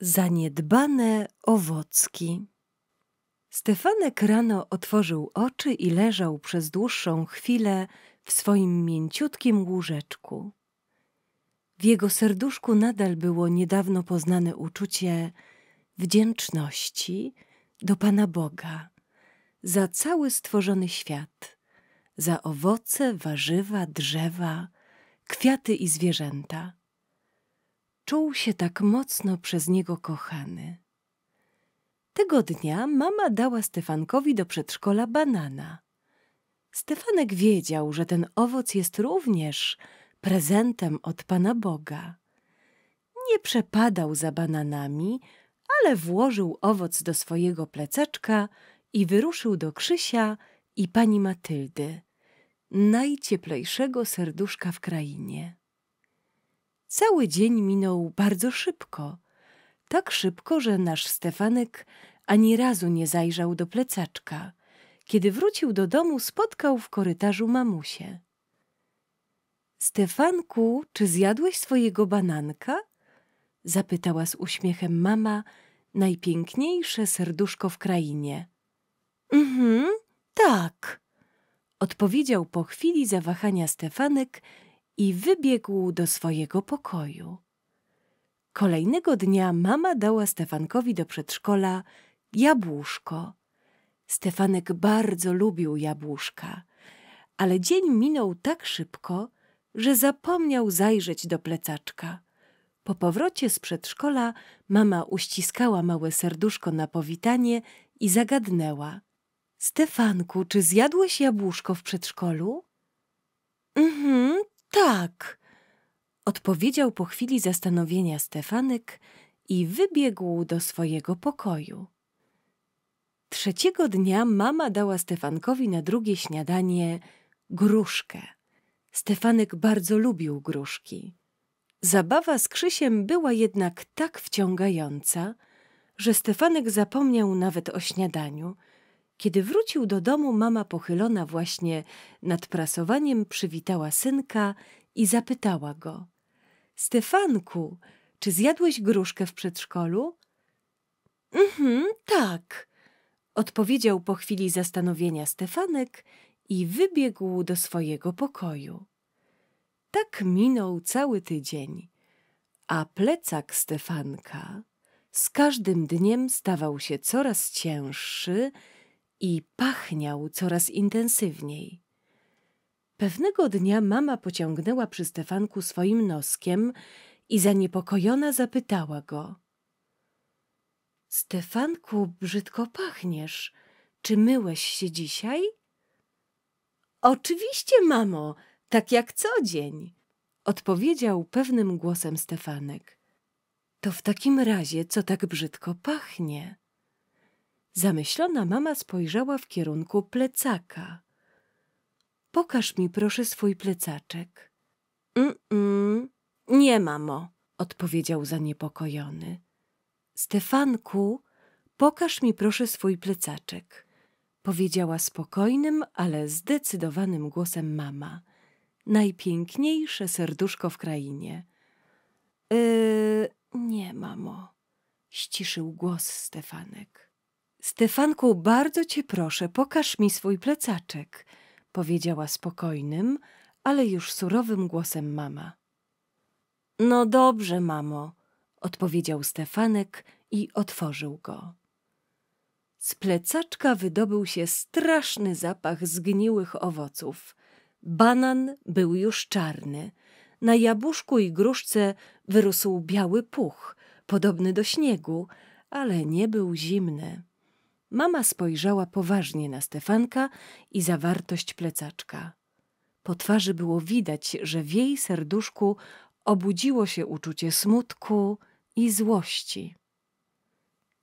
Zaniedbane owocki. Stefanek rano otworzył oczy i leżał przez dłuższą chwilę w swoim mięciutkim łóżeczku. W jego serduszku nadal było niedawno poznane uczucie wdzięczności do Pana Boga za cały stworzony świat, za owoce, warzywa, drzewa, kwiaty i zwierzęta czuł się tak mocno przez niego kochany. Tego dnia mama dała Stefankowi do przedszkola banana. Stefanek wiedział, że ten owoc jest również prezentem od Pana Boga. Nie przepadał za bananami, ale włożył owoc do swojego plecaczka i wyruszył do Krzysia i pani Matyldy, najcieplejszego serduszka w krainie. Cały dzień minął bardzo szybko. Tak szybko, że nasz Stefanek ani razu nie zajrzał do plecaczka. Kiedy wrócił do domu, spotkał w korytarzu mamusię. Stefanku, czy zjadłeś swojego bananka? Zapytała z uśmiechem mama, najpiękniejsze serduszko w krainie. Mhm, tak. Odpowiedział po chwili zawahania Stefanek i wybiegł do swojego pokoju. Kolejnego dnia mama dała Stefankowi do przedszkola jabłuszko. Stefanek bardzo lubił jabłuszka, ale dzień minął tak szybko, że zapomniał zajrzeć do plecaczka. Po powrocie z przedszkola mama uściskała małe serduszko na powitanie i zagadnęła. Stefanku, czy zjadłeś jabłuszko w przedszkolu? Mhm, tak, odpowiedział po chwili zastanowienia Stefanek i wybiegł do swojego pokoju. Trzeciego dnia mama dała Stefankowi na drugie śniadanie gruszkę. Stefanek bardzo lubił gruszki. Zabawa z Krzysiem była jednak tak wciągająca, że Stefanek zapomniał nawet o śniadaniu kiedy wrócił do domu, mama pochylona właśnie nad prasowaniem przywitała synka i zapytała go: Stefanku, czy zjadłeś gruszkę w przedszkolu? Mhm, tak, odpowiedział po chwili zastanowienia Stefanek i wybiegł do swojego pokoju. Tak minął cały tydzień, a plecak Stefanka z każdym dniem stawał się coraz cięższy i pachniał coraz intensywniej. Pewnego dnia mama pociągnęła przy Stefanku swoim noskiem i zaniepokojona zapytała go. Stefanku, brzydko pachniesz. Czy myłeś się dzisiaj? Oczywiście, mamo, tak jak co dzień, odpowiedział pewnym głosem Stefanek. To w takim razie, co tak brzydko pachnie? Zamyślona mama spojrzała w kierunku plecaka. Pokaż mi proszę swój plecaczek. Mm, -mm nie mamo, odpowiedział zaniepokojony. Stefanku, pokaż mi proszę swój plecaczek, powiedziała spokojnym, ale zdecydowanym głosem mama. Najpiękniejsze serduszko w krainie. Yy, nie mamo, ściszył głos Stefanek. Stefanku, bardzo cię proszę, pokaż mi swój plecaczek, powiedziała spokojnym, ale już surowym głosem mama. No dobrze, mamo, odpowiedział Stefanek i otworzył go. Z plecaczka wydobył się straszny zapach zgniłych owoców. Banan był już czarny. Na jabłuszku i gruszce wyrósł biały puch, podobny do śniegu, ale nie był zimny. Mama spojrzała poważnie na Stefanka i zawartość plecaczka. Po twarzy było widać, że w jej serduszku obudziło się uczucie smutku i złości.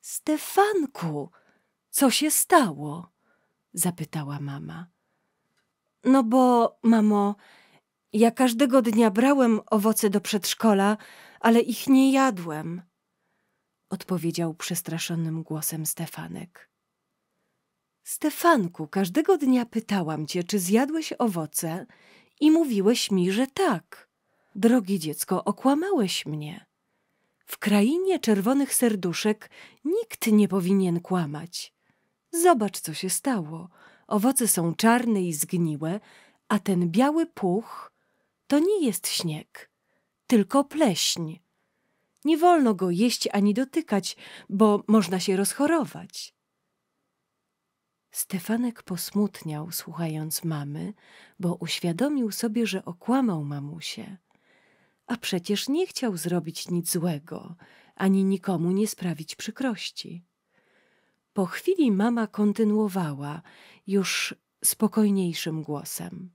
Stefanku, co się stało? zapytała mama. No bo, mamo, ja każdego dnia brałem owoce do przedszkola, ale ich nie jadłem, odpowiedział przestraszonym głosem Stefanek. Stefanku, każdego dnia pytałam cię, czy zjadłeś owoce i mówiłeś mi, że tak. Drogie dziecko, okłamałeś mnie. W krainie czerwonych serduszek nikt nie powinien kłamać. Zobacz, co się stało. Owoce są czarne i zgniłe, a ten biały puch to nie jest śnieg, tylko pleśń. Nie wolno go jeść ani dotykać, bo można się rozchorować. Stefanek posmutniał, słuchając mamy, bo uświadomił sobie, że okłamał mamusię. A przecież nie chciał zrobić nic złego, ani nikomu nie sprawić przykrości. Po chwili mama kontynuowała, już spokojniejszym głosem.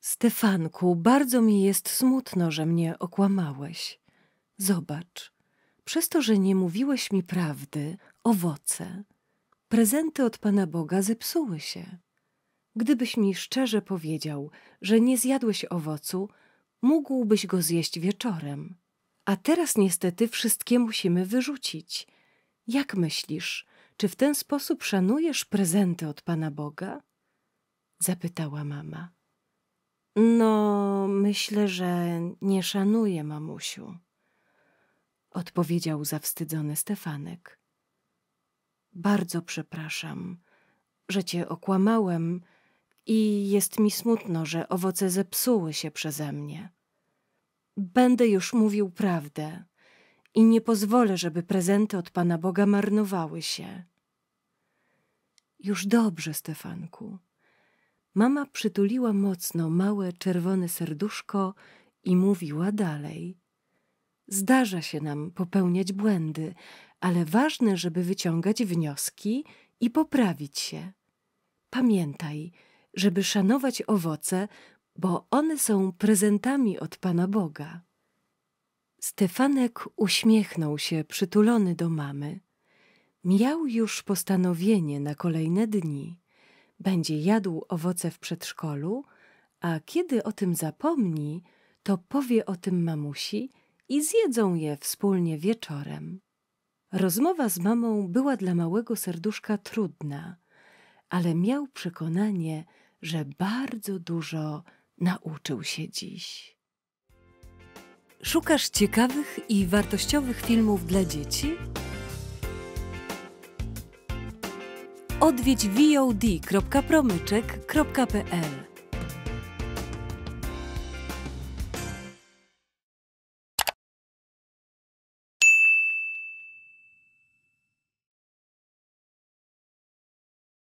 Stefanku, bardzo mi jest smutno, że mnie okłamałeś. Zobacz, przez to, że nie mówiłeś mi prawdy, owoce, Prezenty od Pana Boga zepsuły się. Gdybyś mi szczerze powiedział, że nie zjadłeś owocu, mógłbyś go zjeść wieczorem. A teraz niestety wszystkie musimy wyrzucić. Jak myślisz, czy w ten sposób szanujesz prezenty od Pana Boga? Zapytała mama. No, myślę, że nie szanuję, mamusiu. Odpowiedział zawstydzony Stefanek. Bardzo przepraszam, że cię okłamałem i jest mi smutno, że owoce zepsuły się przeze mnie. Będę już mówił prawdę i nie pozwolę, żeby prezenty od Pana Boga marnowały się. Już dobrze, Stefanku. Mama przytuliła mocno małe czerwone serduszko i mówiła dalej. Zdarza się nam popełniać błędy, ale ważne, żeby wyciągać wnioski i poprawić się. Pamiętaj, żeby szanować owoce, bo one są prezentami od Pana Boga. Stefanek uśmiechnął się, przytulony do mamy. Miał już postanowienie na kolejne dni. Będzie jadł owoce w przedszkolu, a kiedy o tym zapomni, to powie o tym mamusi i zjedzą je wspólnie wieczorem. Rozmowa z mamą była dla małego serduszka trudna, ale miał przekonanie, że bardzo dużo nauczył się dziś. Szukasz ciekawych i wartościowych filmów dla dzieci? Odwiedź vod.promyczek.pl